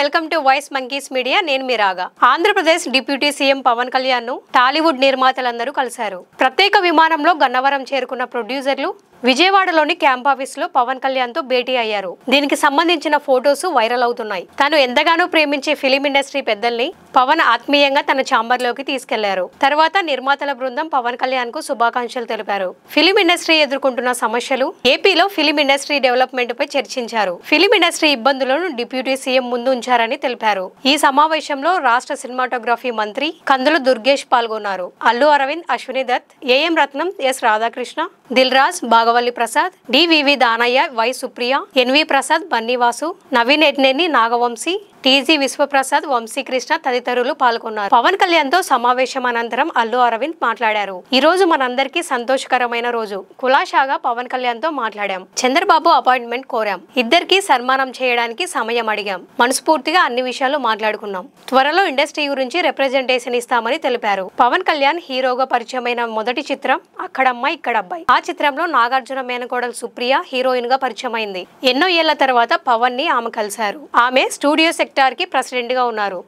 welcome to voice monkeys media నేను మీరాగా Andhra Pradesh deputy CM Pawan Kalyan ను టాలీవుడ్ నిర్మాతలందరూ కలిశారు ప్రత్యేక విమానంలో గన్నవరం చేరుకున్న ప్రొడ్యూసర్లు విజయవాడలోని క్యాంప్ ఆఫీస్ లో పవన్ కళ్యాణ్ తో భేటీ అయ్యారు దీనికి సంబంధించిన ఫొటోస్ వైరల్ అవుతున్నాయి తాను ఎంతగానో ప్రేమించే ఫిలిం ఇండస్ట్రీ పెద్దల్ని పవన్ ఆత్మీయంగా తన ఛాంబర్ లోకి తీసుకెళ్లారు తర్వాత నిర్మాతల బృందం పవన్ కళ్యాణ్ కు శుభాకాంక్షలు తెలిపారు ఫిలిం ఇండస్ట్రీ ఎదుర్కొంటున్న సమస్యలు ఏపీలో ఫిలిం ఇండస్ట్రీ డెవలప్మెంట్ పై చర్చించారు ఫిలిం ఇండస్ట్రీ ఇబ్బందులను డిప్యూటీ సీఎం ముందు ఉంచారని తెలిపారు ఈ సమావేశంలో రాష్ట్ర సినిమాటోగ్రఫీ మంత్రి కందులు దుర్గేష్ పాల్గొన్నారు అల్లు అరవింద్ అశ్విని దత్ ఏఎం రత్నం ఎస్ రాధాకృష్ణ దిల్ రాజ్ భాగవ నాగవల్లి Prasad DVV Danayya Y Supriya NV Prasad Bunny Vasu Naveen Yerneni Nagavamsi TG Vishwaprasad Vamsikrishna తదితరులు పాల్గొన్నారు పవన్ కళ్యాణ్ తో సమావేశం అనంతరం అల్లు అరవింద్ మాట్లాడారు ఈ రోజు మనందరికీ సంతోషకరమైన రోజు కులాషాగా పవన్ కళ్యాణ్ తో మాట్లాడాం చంద్రబాబు అపాయింట్మెంట్ కోరాం ఇద్దరికి సన్మానం చేయడానికి సమయం అడిగాం మనస్ఫూర్తిగా అన్ని విషయాలు మాట్లాడుకున్నాం త్వరలో ఇండస్ట్రీ గురించి రిప్రజెంటేషన్ ఇస్తామని తెలిపారు పవన్ కళ్యాణ్ హీరోగా పరిచయమైన మొదటి చిత్రం అక్కడమ్మాయి ఇక్కడబ్బాయి ఆ చిత్రంలో నాగార్జున మేనకోడలు సుప్రియ హీరోయిన్ గా పరిచయమైంది ఎన్నో ఏళ్ల తర్వాత పవన్ ని ఆమె కలిశారు ఆమె స్టూడియో సెక్టార్కి ప్రెసిడెంట్గా ఉన్నారు